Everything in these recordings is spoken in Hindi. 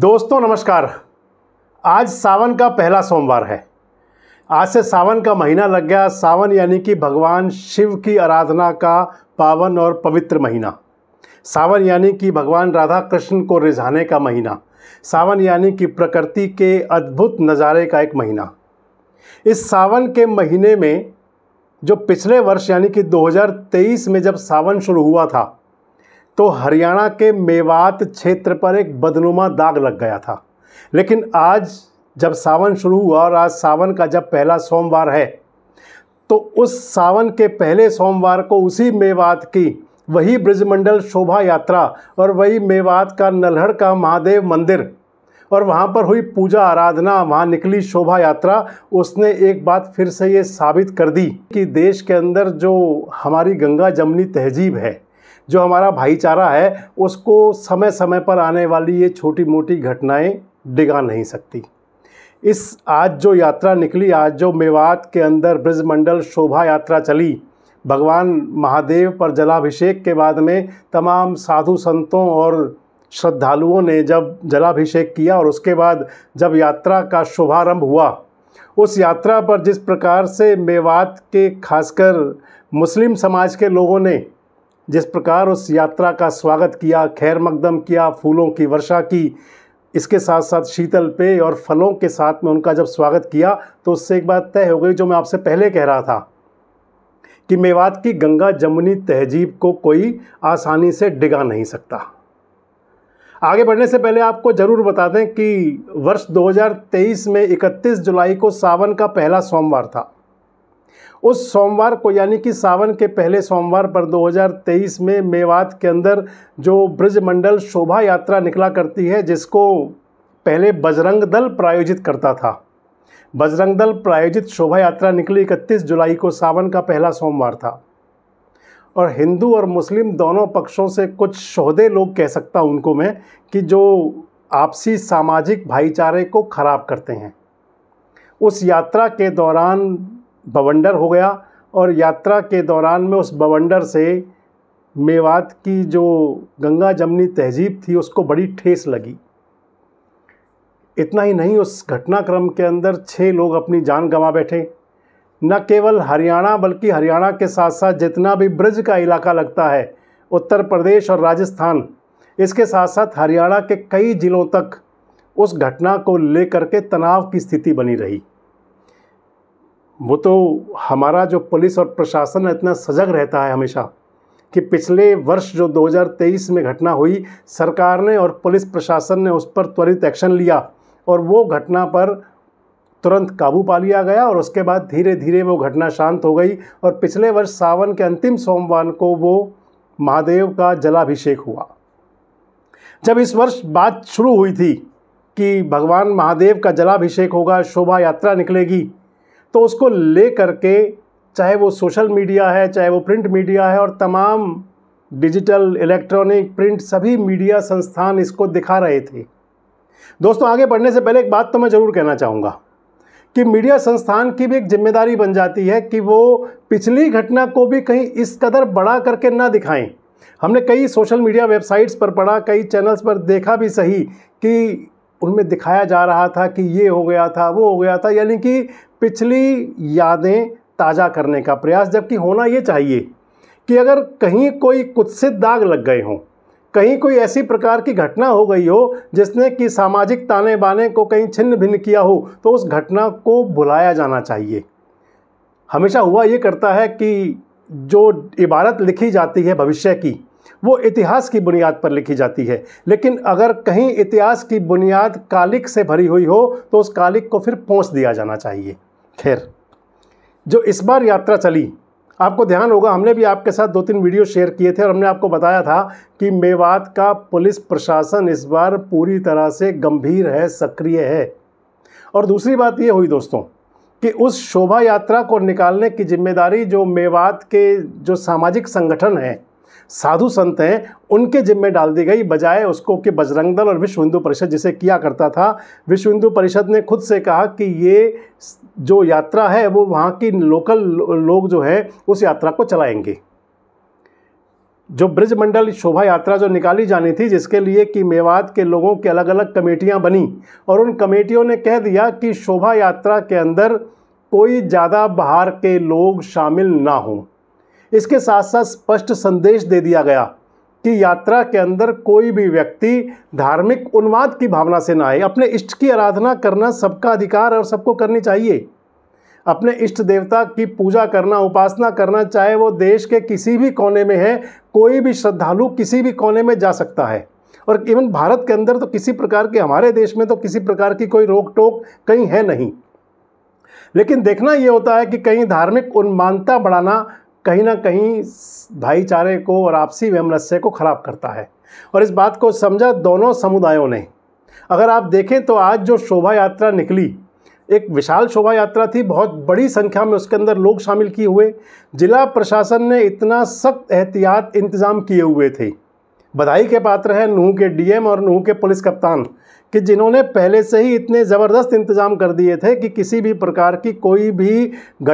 दोस्तों नमस्कार आज सावन का पहला सोमवार है आज से सावन का महीना लग गया सावन यानी कि भगवान शिव की आराधना का पावन और पवित्र महीना सावन यानी कि भगवान राधा कृष्ण को रिझाने का महीना सावन यानी कि प्रकृति के अद्भुत नज़ारे का एक महीना इस सावन के महीने में जो पिछले वर्ष यानी कि 2023 में जब सावन शुरू हुआ था तो हरियाणा के मेवात क्षेत्र पर एक बदनुमा दाग लग गया था लेकिन आज जब सावन शुरू हुआ और आज सावन का जब पहला सोमवार है तो उस सावन के पहले सोमवार को उसी मेवात की वही ब्रजमंडल शोभा यात्रा और वही मेवात का नलहड़ का महादेव मंदिर और वहाँ पर हुई पूजा आराधना वहाँ निकली शोभा यात्रा उसने एक बात फिर से ये साबित कर दी कि देश के अंदर जो हमारी गंगा जमनी तहजीब है जो हमारा भाईचारा है उसको समय समय पर आने वाली ये छोटी मोटी घटनाएं डिगा नहीं सकती इस आज जो यात्रा निकली आज जो मेवात के अंदर ब्रजमंडल शोभा यात्रा चली भगवान महादेव पर जलाभिषेक के बाद में तमाम साधु संतों और श्रद्धालुओं ने जब जलाभिषेक किया और उसके बाद जब यात्रा का शुभारंभ हुआ उस यात्रा पर जिस प्रकार से मेवात के खासकर मुस्लिम समाज के लोगों ने जिस प्रकार उस यात्रा का स्वागत किया खैर मकदम किया फूलों की वर्षा की इसके साथ साथ शीतल पेय और फलों के साथ में उनका जब स्वागत किया तो उससे एक बात तय हो गई जो मैं आपसे पहले कह रहा था कि मेवात की गंगा जमुनी तहजीब को कोई आसानी से डिगा नहीं सकता आगे बढ़ने से पहले आपको ज़रूर बता दें कि वर्ष 2023 में 31 जुलाई को सावन का पहला सोमवार था उस सोमवार को यानी कि सावन के पहले सोमवार पर 2023 में मेवात के अंदर जो ब्रजमंडल शोभा यात्रा निकला करती है जिसको पहले बजरंग दल प्रायोजित करता था बजरंग दल प्रायोजित शोभा यात्रा निकली इकतीस जुलाई को सावन का पहला सोमवार था और हिंदू और मुस्लिम दोनों पक्षों से कुछ शोहदे लोग कह सकता हूँ उनको मैं कि जो आपसी सामाजिक भाईचारे को ख़राब करते हैं उस यात्रा के दौरान बवंडर हो गया और यात्रा के दौरान में उस बवंडर से मेवात की जो गंगा जमनी तहजीब थी उसको बड़ी ठेस लगी इतना ही नहीं उस घटनाक्रम के अंदर छः लोग अपनी जान गंवा बैठे न केवल हरियाणा बल्कि हरियाणा के साथ साथ जितना भी ब्रज का इलाका लगता है उत्तर प्रदेश और राजस्थान इसके साथ साथ हरियाणा के कई ज़िलों तक उस घटना को लेकर के तनाव की स्थिति बनी रही वो तो हमारा जो पुलिस और प्रशासन इतना सजग रहता है हमेशा कि पिछले वर्ष जो 2023 में घटना हुई सरकार ने और पुलिस प्रशासन ने उस पर त्वरित एक्शन लिया और वो घटना पर तुरंत काबू पा लिया गया और उसके बाद धीरे धीरे वो घटना शांत हो गई और पिछले वर्ष सावन के अंतिम सोमवार को वो महादेव का जलाभिषेक हुआ जब इस वर्ष बात शुरू हुई थी कि भगवान महादेव का जलाभिषेक होगा शोभा यात्रा निकलेगी तो उसको ले करके चाहे वो सोशल मीडिया है चाहे वो प्रिंट मीडिया है और तमाम डिजिटल इलेक्ट्रॉनिक प्रिंट सभी मीडिया संस्थान इसको दिखा रहे थे दोस्तों आगे बढ़ने से पहले एक बात तो मैं ज़रूर कहना चाहूँगा कि मीडिया संस्थान की भी एक जिम्मेदारी बन जाती है कि वो पिछली घटना को भी कहीं इस कदर बड़ा करके ना दिखाएं हमने कई सोशल मीडिया वेबसाइट्स पर पढ़ा कई चैनल्स पर देखा भी सही कि उनमें दिखाया जा रहा था कि ये हो गया था वो हो गया था यानी कि पिछली यादें ताज़ा करने का प्रयास जबकि होना ये चाहिए कि अगर कहीं कोई कुत्सित दाग लग गए हों कहीं कोई ऐसी प्रकार की घटना हो गई हो जिसने कि सामाजिक ताने बाने को कहीं छिन्न भिन्न किया हो तो उस घटना को भुलाया जाना चाहिए हमेशा हुआ ये करता है कि जो इबारत लिखी जाती है भविष्य की वो इतिहास की बुनियाद पर लिखी जाती है लेकिन अगर कहीं इतिहास की बुनियाद कालिक से भरी हुई हो तो उस कालिक को फिर पहुँच दिया जाना चाहिए खैर जो इस बार यात्रा चली आपको ध्यान होगा हमने भी आपके साथ दो तीन वीडियो शेयर किए थे और हमने आपको बताया था कि मेवात का पुलिस प्रशासन इस बार पूरी तरह से गंभीर है सक्रिय है और दूसरी बात ये हुई दोस्तों कि उस शोभा यात्रा को निकालने की जिम्मेदारी जो मेवात के जो सामाजिक संगठन हैं साधु संत हैं उनके जिम्मे डाल दी गई बजाय उसको कि बजरंग दल और विश्व हिंदू परिषद जिसे किया करता था विश्व हिंदू परिषद ने खुद से कहा कि ये जो यात्रा है वो वहाँ की लोकल लोग जो हैं उस यात्रा को चलाएंगे जो ब्रजमंडल शोभा यात्रा जो निकाली जानी थी जिसके लिए कि मेवात के लोगों के अलग अलग कमेटियां बनी और उन कमेटियों ने कह दिया कि शोभा यात्रा के अंदर कोई ज़्यादा बाहर के लोग शामिल ना हों इसके साथ साथ स्पष्ट संदेश दे दिया गया कि यात्रा के अंदर कोई भी व्यक्ति धार्मिक उन्माद की भावना से ना आए अपने इष्ट की आराधना करना सबका अधिकार और सबको करनी चाहिए अपने इष्ट देवता की पूजा करना उपासना करना चाहे वो देश के किसी भी कोने में है कोई भी श्रद्धालु किसी भी कोने में जा सकता है और इवन भारत के अंदर तो किसी प्रकार के हमारे देश में तो किसी प्रकार की कोई रोक टोक कहीं है नहीं लेकिन देखना ये होता है कि कहीं धार्मिक उन्मानता बढ़ाना कहीं ना कहीं भाईचारे को और आपसी वैमनस्य को ख़राब करता है और इस बात को समझा दोनों समुदायों ने अगर आप देखें तो आज जो शोभा यात्रा निकली एक विशाल शोभा यात्रा थी बहुत बड़ी संख्या में उसके अंदर लोग शामिल किए हुए जिला प्रशासन ने इतना सख्त एहतियात इंतज़ाम किए हुए थे बधाई के पात्र हैं नूह के डीएम और नूह के पुलिस कप्तान कि जिन्होंने पहले से ही इतने ज़बरदस्त इंतज़ाम कर दिए थे कि किसी भी प्रकार की कोई भी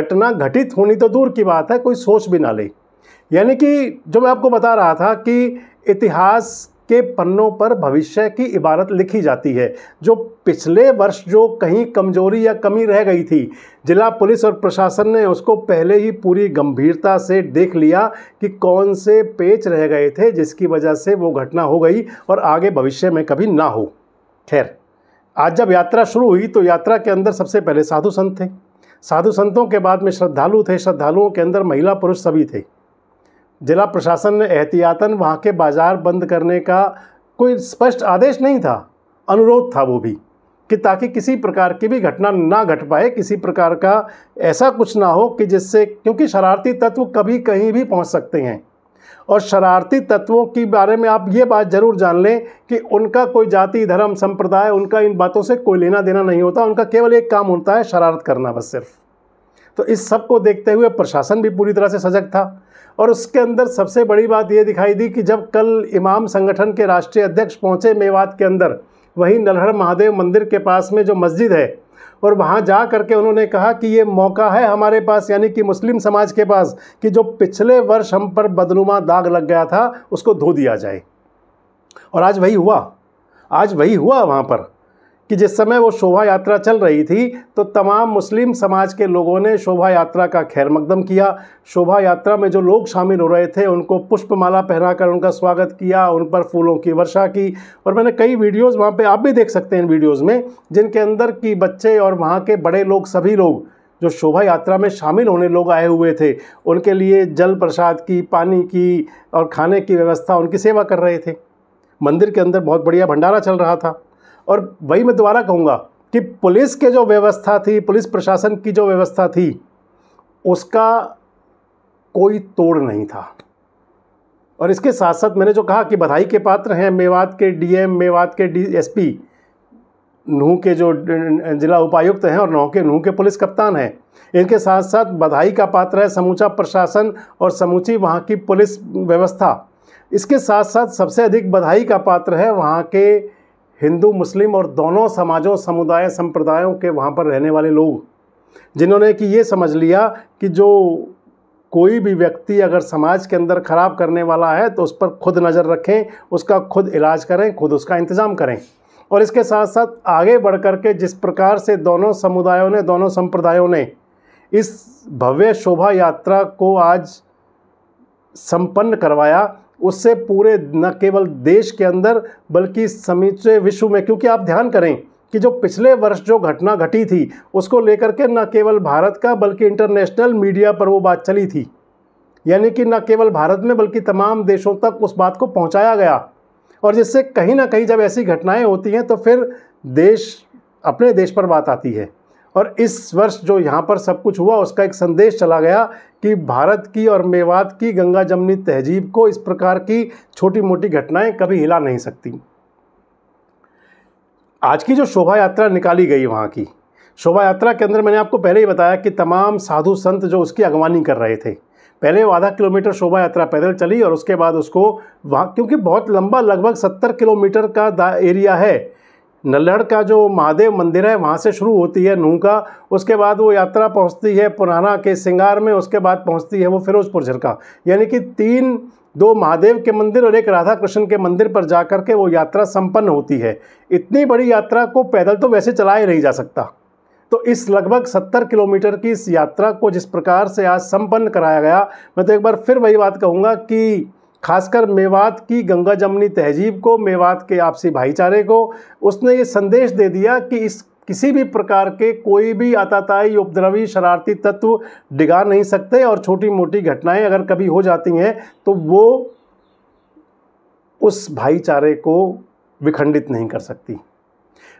घटना घटित होनी तो दूर की बात है कोई सोच भी ना ले यानी कि जो मैं आपको बता रहा था कि इतिहास के पन्नों पर भविष्य की इबारत लिखी जाती है जो पिछले वर्ष जो कहीं कमजोरी या कमी रह गई थी जिला पुलिस और प्रशासन ने उसको पहले ही पूरी गंभीरता से देख लिया कि कौन से पेच रह गए थे जिसकी वजह से वो घटना हो गई और आगे भविष्य में कभी ना हो खैर आज जब यात्रा शुरू हुई तो यात्रा के अंदर सबसे पहले साधु संत थे साधु संतों के बाद में श्रद्धालु थे श्रद्धालुओं के अंदर महिला पुरुष सभी थे जिला प्रशासन ने एहतियातन वहाँ के बाज़ार बंद करने का कोई स्पष्ट आदेश नहीं था अनुरोध था वो भी कि ताकि किसी प्रकार की भी घटना ना घट पाए किसी प्रकार का ऐसा कुछ ना हो कि जिससे क्योंकि शरारती तत्व कभी कहीं भी पहुंच सकते हैं और शरारती तत्वों के बारे में आप ये बात ज़रूर जान लें कि उनका कोई जाति धर्म संप्रदाय उनका इन बातों से कोई लेना देना नहीं होता उनका केवल एक काम होता है शरारत करना बस सिर्फ तो इस सब को देखते हुए प्रशासन भी पूरी तरह से सजग था और उसके अंदर सबसे बड़ी बात ये दिखाई दी कि जब कल इमाम संगठन के राष्ट्रीय अध्यक्ष पहुँचे मेवात के अंदर वहीं नलहड़ महादेव मंदिर के पास में जो मस्जिद है और वहाँ जा कर के उन्होंने कहा कि ये मौका है हमारे पास यानी कि मुस्लिम समाज के पास कि जो पिछले वर्ष हम पर बदनुमा दाग लग गया था उसको धो दिया जाए और आज वही हुआ आज वही हुआ वहाँ पर कि जिस समय वो शोभा यात्रा चल रही थी तो तमाम मुस्लिम समाज के लोगों ने शोभा यात्रा का खैर मकदम किया शोभा यात्रा में जो लोग शामिल हो रहे थे उनको पुष्पमाला पहनाकर उनका स्वागत किया उन पर फूलों की वर्षा की और मैंने कई वीडियोस वहाँ पे आप भी देख सकते हैं इन वीडियोस में जिनके अंदर की बच्चे और वहाँ के बड़े लोग सभी लोग जो शोभा यात्रा में शामिल होने लोग आए हुए थे उनके लिए जल प्रसाद की पानी की और खाने की व्यवस्था उनकी सेवा कर रहे थे मंदिर के अंदर बहुत बढ़िया भंडारा चल रहा था और वही मैं दोबारा कहूँगा कि पुलिस के जो व्यवस्था थी पुलिस प्रशासन की जो व्यवस्था थी उसका कोई तोड़ नहीं था और इसके साथ साथ मैंने जो कहा कि बधाई के पात्र हैं मेवात के डीएम मेवात के डीएसपी नूह के जो जिला उपायुक्त हैं और नूह के नूह के पुलिस कप्तान हैं इनके साथ साथ बधाई का पात्र है समूचा प्रशासन और समूची वहाँ की पुलिस व्यवस्था इसके साथ साथ सबसे अधिक बधाई का पात्र है वहाँ के हिंदू मुस्लिम और दोनों समाजों समुदाय संप्रदायों के वहाँ पर रहने वाले लोग जिन्होंने कि ये समझ लिया कि जो कोई भी व्यक्ति अगर समाज के अंदर ख़राब करने वाला है तो उस पर खुद नज़र रखें उसका खुद इलाज करें खुद उसका इंतज़ाम करें और इसके साथ साथ आगे बढ़ कर के जिस प्रकार से दोनों समुदायों ने दोनों संप्रदायों ने इस भव्य शोभा यात्रा को आज संपन्न करवाया उससे पूरे न केवल देश के अंदर बल्कि समीचे विश्व में क्योंकि आप ध्यान करें कि जो पिछले वर्ष जो घटना घटी थी उसको लेकर के न केवल भारत का बल्कि इंटरनेशनल मीडिया पर वो बात चली थी यानी कि न केवल भारत में बल्कि तमाम देशों तक उस बात को पहुंचाया गया और जिससे कहीं ना कहीं जब ऐसी घटनाएं होती हैं तो फिर देश अपने देश पर बात आती है और इस वर्ष जो यहाँ पर सब कुछ हुआ उसका एक संदेश चला गया कि भारत की और मेवात की गंगा जमनी तहजीब को इस प्रकार की छोटी मोटी घटनाएं कभी हिला नहीं सकती आज की जो शोभा यात्रा निकाली गई वहाँ की शोभा यात्रा के अंदर मैंने आपको पहले ही बताया कि तमाम साधु संत जो उसकी अगवानी कर रहे थे पहले वो आधा किलोमीटर शोभा यात्रा पैदल चली और उसके बाद उसको वहाँ क्योंकि बहुत लंबा लगभग सत्तर किलोमीटर का एरिया है नल्हड़ का जो महादेव मंदिर है वहाँ से शुरू होती है नूह का उसके बाद वो यात्रा पहुँचती है पुराना के सिंगार में उसके बाद पहुँचती है वो फिरोजपुर झरका यानी कि तीन दो महादेव के मंदिर और एक राधा कृष्ण के मंदिर पर जा कर के वो यात्रा संपन्न होती है इतनी बड़ी यात्रा को पैदल तो वैसे चलाया नहीं जा सकता तो इस लगभग सत्तर किलोमीटर की इस यात्रा को जिस प्रकार से आज संपन्न कराया गया मैं तो एक बार फिर वही बात कहूँगा कि खासकर मेवात की गंगा जमनी तहजीब को मेवात के आपसी भाईचारे को उसने ये संदेश दे दिया कि इस किसी भी प्रकार के कोई भी आताताई उपद्रवी शरारती तत्व डिगा नहीं सकते और छोटी मोटी घटनाएं अगर कभी हो जाती हैं तो वो उस भाईचारे को विखंडित नहीं कर सकती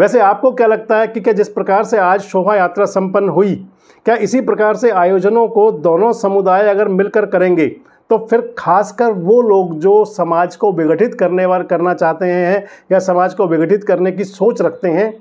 वैसे आपको क्या लगता है कि क्या जिस प्रकार से आज शोभा यात्रा संपन्न हुई क्या इसी प्रकार से आयोजनों को दोनों समुदाय अगर मिलकर करेंगे तो फिर खासकर वो लोग जो समाज को विघटित करने वाल करना चाहते हैं या समाज को विघटित करने की सोच रखते हैं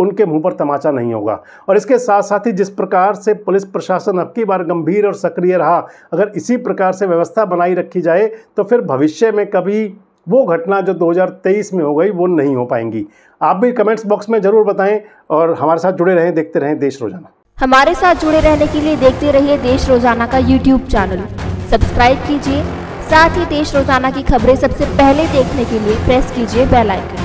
उनके मुंह पर तमाचा नहीं होगा और इसके साथ साथ ही जिस प्रकार से पुलिस प्रशासन अब की बार गंभीर और सक्रिय रहा अगर इसी प्रकार से व्यवस्था बनाई रखी जाए तो फिर भविष्य में कभी वो घटना जो 2023 में हो गई वो नहीं हो पाएंगी आप भी कमेंट्स बॉक्स में ज़रूर बताएं और हमारे साथ जुड़े रहें देखते रहें देश रोजाना हमारे साथ जुड़े रहने के लिए देखते रहिए देश रोजाना का यूट्यूब चैनल सब्सक्राइब कीजिए साथ ही देश रोजाना की खबरें सबसे पहले देखने के लिए प्रेस कीजिए बेल आइकन